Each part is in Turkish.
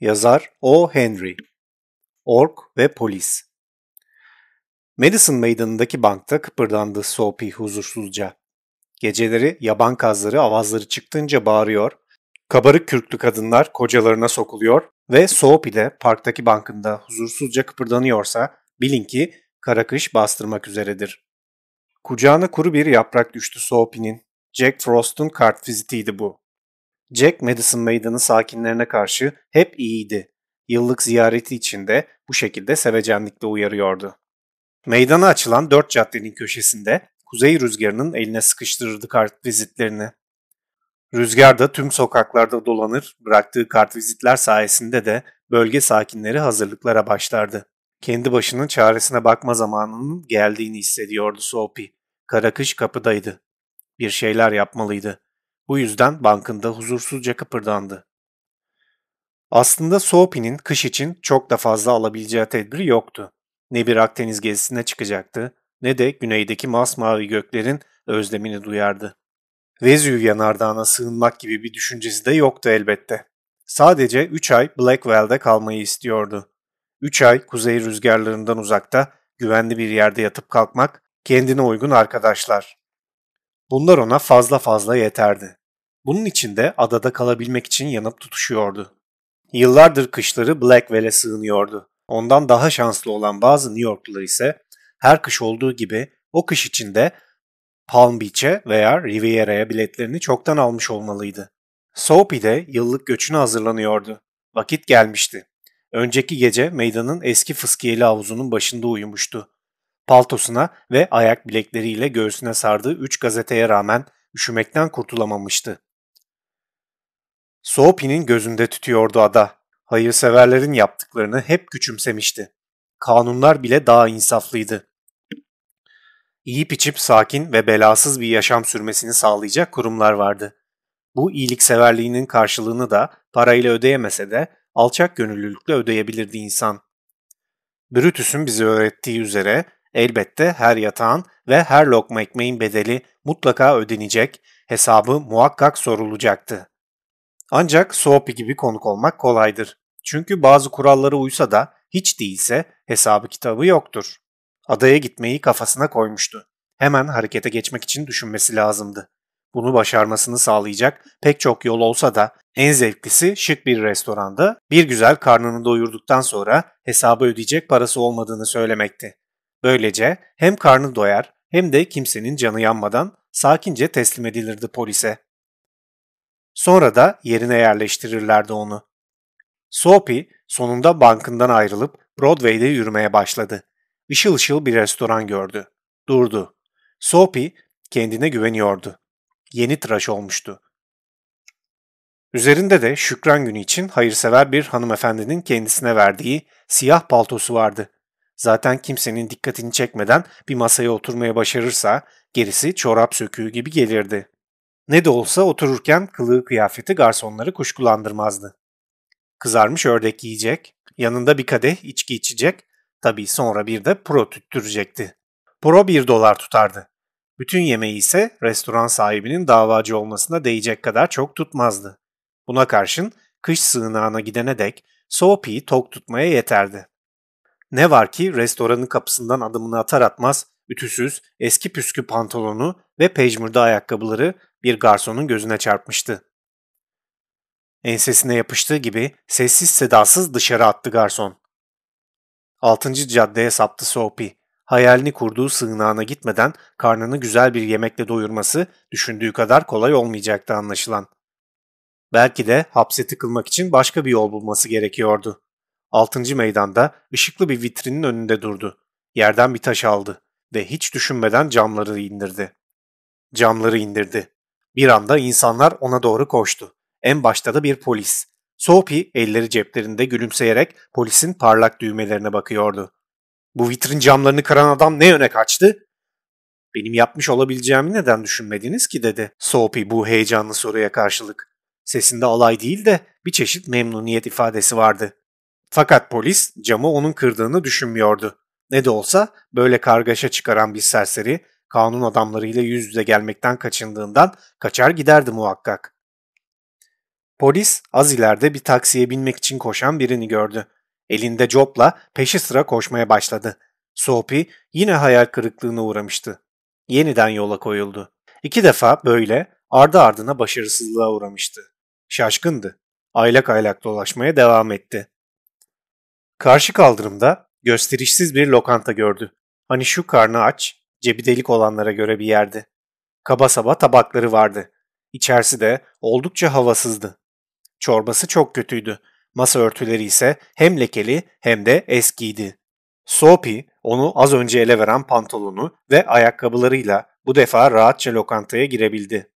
Yazar O. Henry Ork ve Polis Madison meydanındaki bankta kıpırdandı Soapy huzursuzca. Geceleri yaban kazları avazları çıktınca bağırıyor, kabarık kürklü kadınlar kocalarına sokuluyor ve Soapy de parktaki bankında huzursuzca kıpırdanıyorsa bilin ki karakış bastırmak üzeredir. Kucağına kuru bir yaprak düştü Soapy'nin. Jack Frost'un kart vizitiydi bu. Jack Madison Meydanı sakinlerine karşı hep iyiydi. Yıllık ziyareti içinde bu şekilde sevecenlikle uyarıyordu. Meydana açılan dört caddenin köşesinde kuzey rüzgarının eline sıkıştırırdı kart vizitlerini. Rüzgar da tüm sokaklarda dolanır, bıraktığı kart vizitler sayesinde de bölge sakinleri hazırlıklara başlardı. Kendi başının çaresine bakma zamanının geldiğini hissediyordu Soapy. Kara kış kapıdaydı. Bir şeyler yapmalıydı. Bu yüzden bankında huzursuzca kıpırdandı. Aslında Soapy'nin kış için çok da fazla alabileceği tedbir yoktu. Ne bir Akdeniz gezisine çıkacaktı ne de güneydeki masmavi göklerin özlemini duyardı. Vezüv yanardağına sığınmak gibi bir düşüncesi de yoktu elbette. Sadece 3 ay Blackwell'de kalmayı istiyordu. 3 ay kuzey rüzgarlarından uzakta, güvenli bir yerde yatıp kalkmak, kendine uygun arkadaşlar. Bunlar ona fazla fazla yeterdi. Bunun için de adada kalabilmek için yanıp tutuşuyordu. Yıllardır kışları Blackwell'e sığınıyordu. Ondan daha şanslı olan bazı New Yorklular ise her kış olduğu gibi o kış içinde Palm Beach'e veya Riviera'ya biletlerini çoktan almış olmalıydı. Soapy de yıllık göçüne hazırlanıyordu. Vakit gelmişti. Önceki gece meydanın eski fıskiyeli havuzunun başında uyumuştu. Paltosuna ve ayak bilekleriyle göğsüne sardığı üç gazeteye rağmen üşümekten kurtulamamıştı. Soopin'in gözünde tütüyordu ada. Hayırseverlerin yaptıklarını hep küçümsemişti. Kanunlar bile daha insaflıydı. Yiyip içip sakin ve belasız bir yaşam sürmesini sağlayacak kurumlar vardı. Bu iyilikseverliğinin karşılığını da parayla ödeyemese de alçak gönüllülükle ödeyebilirdi insan. Brutus'un bize öğrettiği üzere elbette her yatağın ve her lokma ekmeğin bedeli mutlaka ödenecek, hesabı muhakkak sorulacaktı. Ancak Soapy gibi konuk olmak kolaydır. Çünkü bazı kurallara uysa da hiç değilse hesabı kitabı yoktur. Adaya gitmeyi kafasına koymuştu. Hemen harekete geçmek için düşünmesi lazımdı. Bunu başarmasını sağlayacak pek çok yol olsa da en zevklisi şık bir restoranda bir güzel karnını doyurduktan sonra hesabı ödeyecek parası olmadığını söylemekti. Böylece hem karnı doyar hem de kimsenin canı yanmadan sakince teslim edilirdi polise. Sonra da yerine yerleştirirlerdi onu. Soapy sonunda bankından ayrılıp Broadway'de yürümeye başladı. Işıl ışıl bir restoran gördü. Durdu. Soapy kendine güveniyordu. Yeni tıraş olmuştu. Üzerinde de şükran günü için hayırsever bir hanımefendinin kendisine verdiği siyah paltosu vardı. Zaten kimsenin dikkatini çekmeden bir masaya oturmaya başarırsa gerisi çorap söküğü gibi gelirdi. Ne de olsa otururken kılığı kıyafeti garsonları kuşkulandırmazdı. Kızarmış ördek yiyecek, yanında bir kadeh içki içecek, tabii sonra bir de pro tüttürecekti. Pro bir dolar tutardı. Bütün yemeği ise restoran sahibinin davacı olmasına değecek kadar çok tutmazdı. Buna karşın kış sığınağına gidene dek Soapy'i tok tutmaya yeterdi. Ne var ki restoranın kapısından adımını atar atmaz ütüsüz, eski püskü pantolonu ve pejmürde ayakkabıları bir garsonun gözüne çarpmıştı. Ensesine yapıştığı gibi sessiz sedasız dışarı attı garson. Altıncı caddeye saptı Soapy. Hayalini kurduğu sığınağına gitmeden karnını güzel bir yemekle doyurması düşündüğü kadar kolay olmayacaktı anlaşılan. Belki de hapse tıkılmak için başka bir yol bulması gerekiyordu. Altıncı meydanda ışıklı bir vitrinin önünde durdu. Yerden bir taş aldı ve hiç düşünmeden camları indirdi. Camları indirdi. Bir anda insanlar ona doğru koştu. En başta da bir polis. Sophie elleri ceplerinde gülümseyerek polisin parlak düğmelerine bakıyordu. Bu vitrin camlarını kıran adam ne yöne kaçtı? Benim yapmış olabileceğimi neden düşünmediniz ki dedi Sophie bu heyecanlı soruya karşılık. Sesinde alay değil de bir çeşit memnuniyet ifadesi vardı. Fakat polis camı onun kırdığını düşünmüyordu. Ne de olsa böyle kargaşa çıkaran bir serseri kanun adamlarıyla yüz yüze gelmekten kaçındığından kaçar giderdi muhakkak. Polis az ileride bir taksiye binmek için koşan birini gördü. Elinde copla peşi sıra koşmaya başladı. Soapy yine hayal kırıklığına uğramıştı. Yeniden yola koyuldu. İki defa böyle ardı ardına başarısızlığa uğramıştı. Şaşkındı. Aylak aylak dolaşmaya devam etti. Karşı kaldırımda gösterişsiz bir lokanta gördü. Hani şu karnı aç, Cebi delik olanlara göre bir yerdi. Kaba saba tabakları vardı. İçerisi de oldukça havasızdı. Çorbası çok kötüydü. Masa örtüleri ise hem lekeli hem de eskiydi. Soapy onu az önce ele veren pantolonu ve ayakkabılarıyla bu defa rahatça lokantaya girebildi.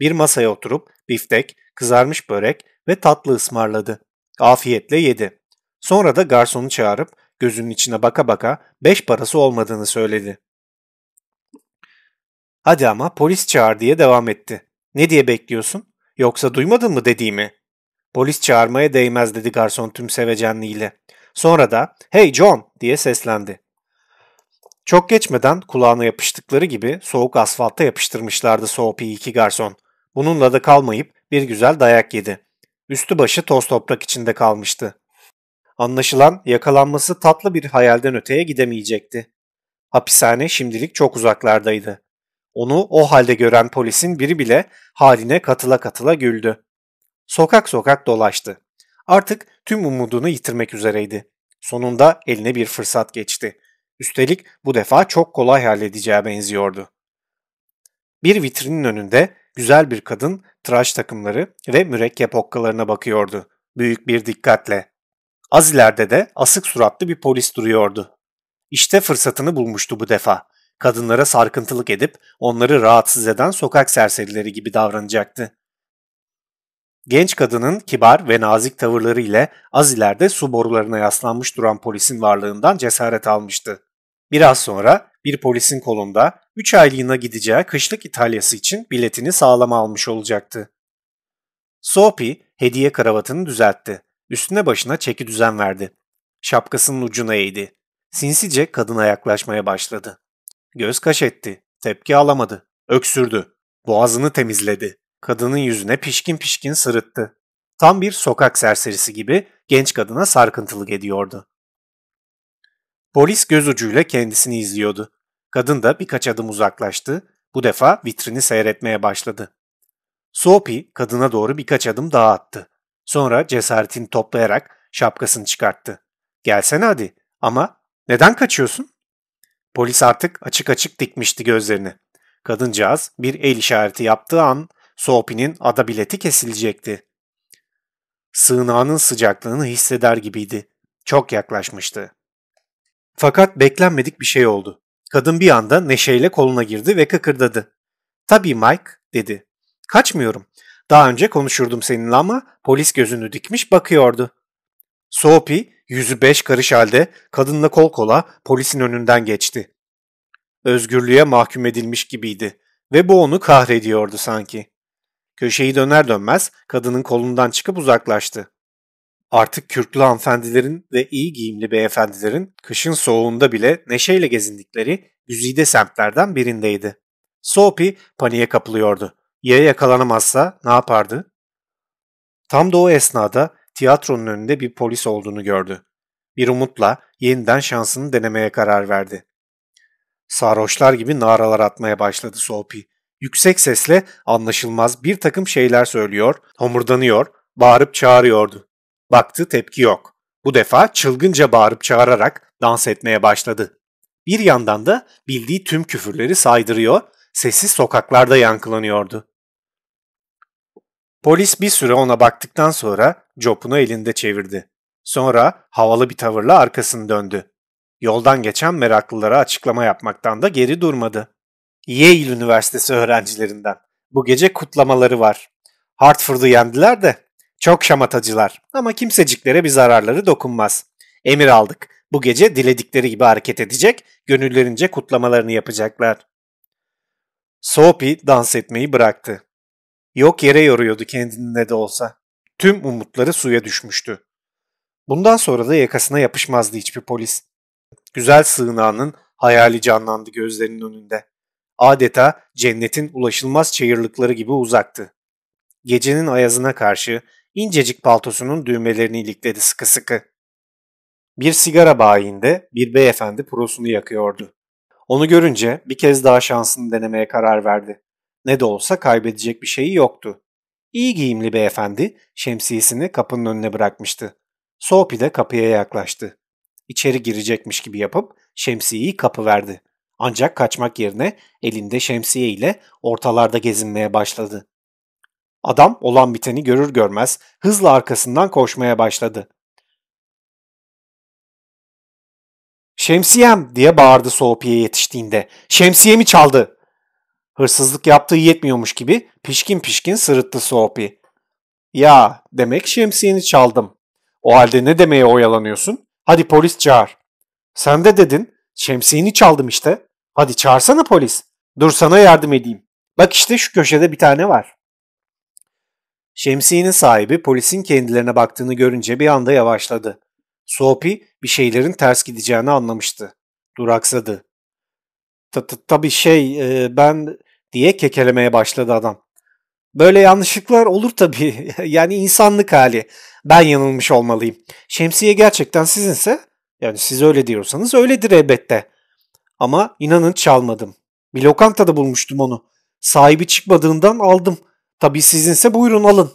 Bir masaya oturup biftek, kızarmış börek ve tatlı ısmarladı. Afiyetle yedi. Sonra da garsonu çağırıp gözünün içine baka baka beş parası olmadığını söyledi. Hadi ama polis çağır diye devam etti. Ne diye bekliyorsun? Yoksa duymadın mı dediğimi? Polis çağırmaya değmez dedi garson tüm sevecenliğiyle. Sonra da hey John diye seslendi. Çok geçmeden kulağına yapıştıkları gibi soğuk asfalta yapıştırmışlardı Soapy'i iki garson. Bununla da kalmayıp bir güzel dayak yedi. Üstü başı toz toprak içinde kalmıştı. Anlaşılan yakalanması tatlı bir hayalden öteye gidemeyecekti. Hapishane şimdilik çok uzaklardaydı. Onu o halde gören polisin biri bile haline katıla katıla güldü. Sokak sokak dolaştı. Artık tüm umudunu yitirmek üzereydi. Sonunda eline bir fırsat geçti. Üstelik bu defa çok kolay halledeceğe benziyordu. Bir vitrinin önünde güzel bir kadın tıraş takımları ve mürekkep okkalarına bakıyordu. Büyük bir dikkatle. Az ileride de asık suratlı bir polis duruyordu. İşte fırsatını bulmuştu bu defa kadınlara sarkıntılık edip onları rahatsız eden sokak serserileri gibi davranacaktı. Genç kadının kibar ve nazik tavırları ile az ileride su borularına yaslanmış duran polisin varlığından cesaret almıştı. Biraz sonra bir polisin kolunda 3 aylığına gideceği kışlık İtalyası için biletini sağlama almış olacaktı. Sophie hediye kravatını düzeltti. Üstüne başına çeki düzen verdi. Şapkasının ucuna eğdi. Sinsice kadına yaklaşmaya başladı. Göz kaş etti. Tepki alamadı. Öksürdü. Boğazını temizledi. Kadının yüzüne pişkin pişkin sırıttı. Tam bir sokak serserisi gibi genç kadına sarkıntılık ediyordu. Polis göz ucuyla kendisini izliyordu. Kadın da birkaç adım uzaklaştı. Bu defa vitrini seyretmeye başladı. Soapy kadına doğru birkaç adım daha attı. Sonra cesaretini toplayarak şapkasını çıkarttı. Gelsene hadi ama neden kaçıyorsun? Polis artık açık açık dikmişti gözlerini. Kadıncağız bir el işareti yaptığı an Soapi'nin ada bileti kesilecekti. Sığınağının sıcaklığını hisseder gibiydi. Çok yaklaşmıştı. Fakat beklenmedik bir şey oldu. Kadın bir anda neşeyle koluna girdi ve kıkırdadı. Tabii Mike dedi. Kaçmıyorum. Daha önce konuşurdum seninle ama polis gözünü dikmiş bakıyordu. Soapy yüzü beş karış halde kadınla kol kola polisin önünden geçti. Özgürlüğe mahkum edilmiş gibiydi ve bu onu kahrediyordu sanki. Köşeyi döner dönmez kadının kolundan çıkıp uzaklaştı. Artık kürklü hanımefendilerin ve iyi giyimli beyefendilerin kışın soğuğunda bile neşeyle gezindikleri güzide semtlerden birindeydi. Soapy paniğe kapılıyordu. Ya yakalanamazsa ne yapardı? Tam da o esnada tiyatronun önünde bir polis olduğunu gördü. Bir umutla yeniden şansını denemeye karar verdi. Sarhoşlar gibi naralar atmaya başladı Soapy. Yüksek sesle anlaşılmaz bir takım şeyler söylüyor, homurdanıyor, bağırıp çağırıyordu. Baktı tepki yok. Bu defa çılgınca bağırıp çağırarak dans etmeye başladı. Bir yandan da bildiği tüm küfürleri saydırıyor, sesi sokaklarda yankılanıyordu. Polis bir süre ona baktıktan sonra copunu elinde çevirdi. Sonra havalı bir tavırla arkasını döndü. Yoldan geçen meraklılara açıklama yapmaktan da geri durmadı. Yale Üniversitesi öğrencilerinden. Bu gece kutlamaları var. Hartford'u yendiler de çok şamatacılar ama kimseciklere bir zararları dokunmaz. Emir aldık. Bu gece diledikleri gibi hareket edecek, gönüllerince kutlamalarını yapacaklar. Soapy dans etmeyi bıraktı. Yok yere yoruyordu kendini ne de olsa. Tüm umutları suya düşmüştü. Bundan sonra da yakasına yapışmazdı hiçbir polis. Güzel sığınağının hayali canlandı gözlerinin önünde. Adeta cennetin ulaşılmaz çayırlıkları gibi uzaktı. Gecenin ayazına karşı incecik paltosunun düğmelerini ilikledi sıkı sıkı. Bir sigara bayinde bir beyefendi prosunu yakıyordu. Onu görünce bir kez daha şansını denemeye karar verdi. Ne de olsa kaybedecek bir şeyi yoktu. İyi giyimli beyefendi şemsiyesini kapının önüne bırakmıştı. Soapy de kapıya yaklaştı. İçeri girecekmiş gibi yapıp şemsiyeyi kapı verdi. Ancak kaçmak yerine elinde şemsiye ile ortalarda gezinmeye başladı. Adam olan biteni görür görmez hızla arkasından koşmaya başladı. Şemsiyem diye bağırdı Soapy'ye yetiştiğinde. Şemsiyemi çaldı. Hırsızlık yaptığı yetmiyormuş gibi pişkin pişkin sırıttı Soapy. Ya demek şemsiyeni çaldım. O halde ne demeye oyalanıyorsun? Hadi polis çağır. Sen de dedin şemsiyeni çaldım işte. Hadi çağırsana polis. Dur sana yardım edeyim. Bak işte şu köşede bir tane var. Şemsiyenin sahibi polisin kendilerine baktığını görünce bir anda yavaşladı. Soapy bir şeylerin ters gideceğini anlamıştı. Duraksadı. Tabii şey e, ben diye kekelemeye başladı adam. Böyle yanlışlıklar olur tabii. yani insanlık hali. Ben yanılmış olmalıyım. Şemsiye gerçekten sizinse, yani siz öyle diyorsanız öyledir elbette. Ama inanın çalmadım. Bir lokantada bulmuştum onu. Sahibi çıkmadığından aldım. Tabii sizinse buyurun alın.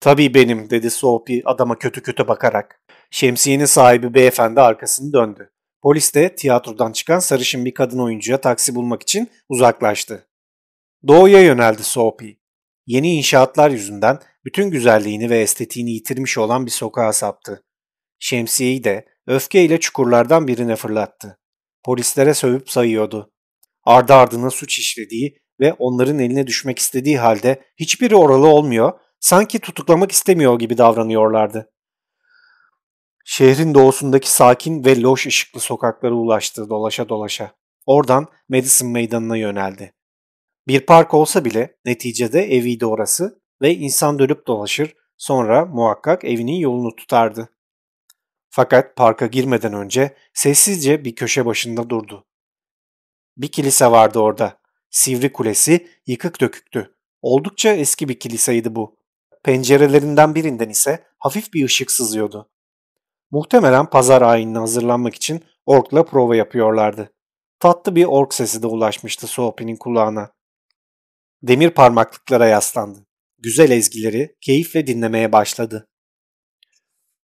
Tabii benim dedi Sophie adama kötü kötü bakarak. Şemsiyenin sahibi beyefendi arkasını döndü. Polis de tiyatrodan çıkan sarışın bir kadın oyuncuya taksi bulmak için uzaklaştı. Doğuya yöneldi Soapy. Yeni inşaatlar yüzünden bütün güzelliğini ve estetiğini yitirmiş olan bir sokağa saptı. Şemsiyeyi de öfkeyle çukurlardan birine fırlattı. Polislere sövüp sayıyordu. Ardı ardına suç işlediği ve onların eline düşmek istediği halde hiçbiri oralı olmuyor, sanki tutuklamak istemiyor gibi davranıyorlardı. Şehrin doğusundaki sakin ve loş ışıklı sokaklara ulaştı dolaşa dolaşa. Oradan Madison Meydanı'na yöneldi. Bir park olsa bile neticede eviydi orası ve insan dönüp dolaşır sonra muhakkak evinin yolunu tutardı. Fakat parka girmeden önce sessizce bir köşe başında durdu. Bir kilise vardı orada. Sivri kulesi yıkık döküktü. Oldukça eski bir kiliseydi bu. Pencerelerinden birinden ise hafif bir ışık sızıyordu. Muhtemelen pazar ayinine hazırlanmak için orkla prova yapıyorlardı. Tatlı bir ork sesi de ulaşmıştı Soğpi'nin kulağına. Demir parmaklıklara yaslandı. Güzel ezgileri keyifle dinlemeye başladı.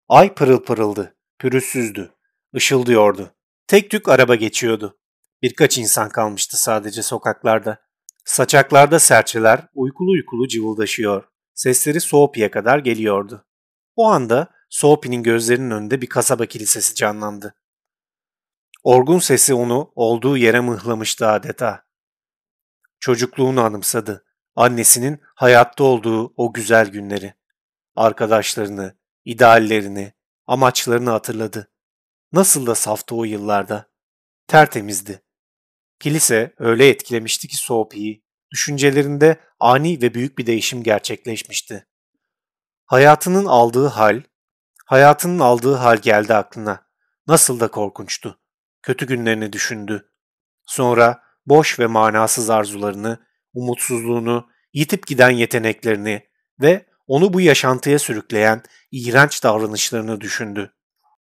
Ay pırıl pırıldı, pürüzsüzdü, ışıldıyordu. Tek tük araba geçiyordu. Birkaç insan kalmıştı sadece sokaklarda. Saçaklarda serçeler uykulu uykulu cıvıldaşıyor. Sesleri Soğpi'ye kadar geliyordu. O anda Soğpi'nin gözlerinin önünde bir kasaba kilisesi canlandı. Orgun sesi onu olduğu yere mıhlamıştı adeta. Çocukluğunu anımsadı. Annesinin hayatta olduğu o güzel günleri. Arkadaşlarını, ideallerini, amaçlarını hatırladı. Nasıl da saftı o yıllarda. Tertemizdi. Kilise öyle etkilemişti ki Soğpi'yi, düşüncelerinde ani ve büyük bir değişim gerçekleşmişti. Hayatının aldığı hal Hayatının aldığı hal geldi aklına. Nasıl da korkunçtu. Kötü günlerini düşündü. Sonra boş ve manasız arzularını, umutsuzluğunu, yitip giden yeteneklerini ve onu bu yaşantıya sürükleyen iğrenç davranışlarını düşündü.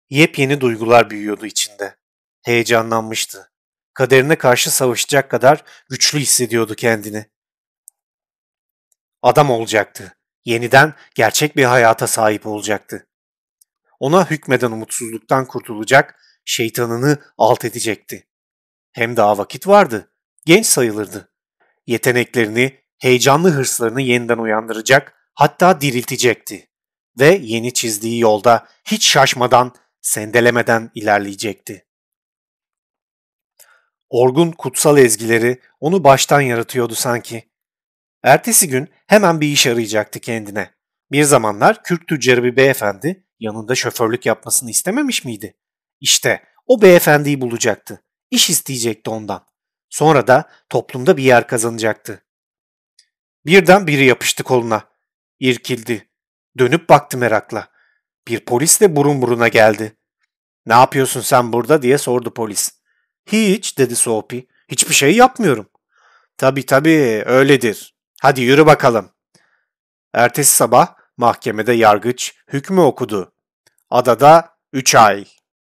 Yepyeni duygular büyüyordu içinde. Heyecanlanmıştı. Kaderine karşı savaşacak kadar güçlü hissediyordu kendini. Adam olacaktı. Yeniden gerçek bir hayata sahip olacaktı ona hükmeden umutsuzluktan kurtulacak, şeytanını alt edecekti. Hem daha vakit vardı, genç sayılırdı. Yeteneklerini, heyecanlı hırslarını yeniden uyandıracak, hatta diriltecekti. Ve yeni çizdiği yolda hiç şaşmadan, sendelemeden ilerleyecekti. Orgun kutsal ezgileri onu baştan yaratıyordu sanki. Ertesi gün hemen bir iş arayacaktı kendine. Bir zamanlar Kürt tüccarı bir beyefendi yanında şoförlük yapmasını istememiş miydi? İşte o beyefendiyi bulacaktı. İş isteyecekti ondan. Sonra da toplumda bir yer kazanacaktı. Birden biri yapıştı koluna. İrkildi. Dönüp baktı merakla. Bir polis de burun buruna geldi. Ne yapıyorsun sen burada diye sordu polis. Hiç dedi Sophie. Hiçbir şey yapmıyorum. Tabii tabii öyledir. Hadi yürü bakalım. Ertesi sabah mahkemede yargıç hükmü okudu. Adada 3 ay.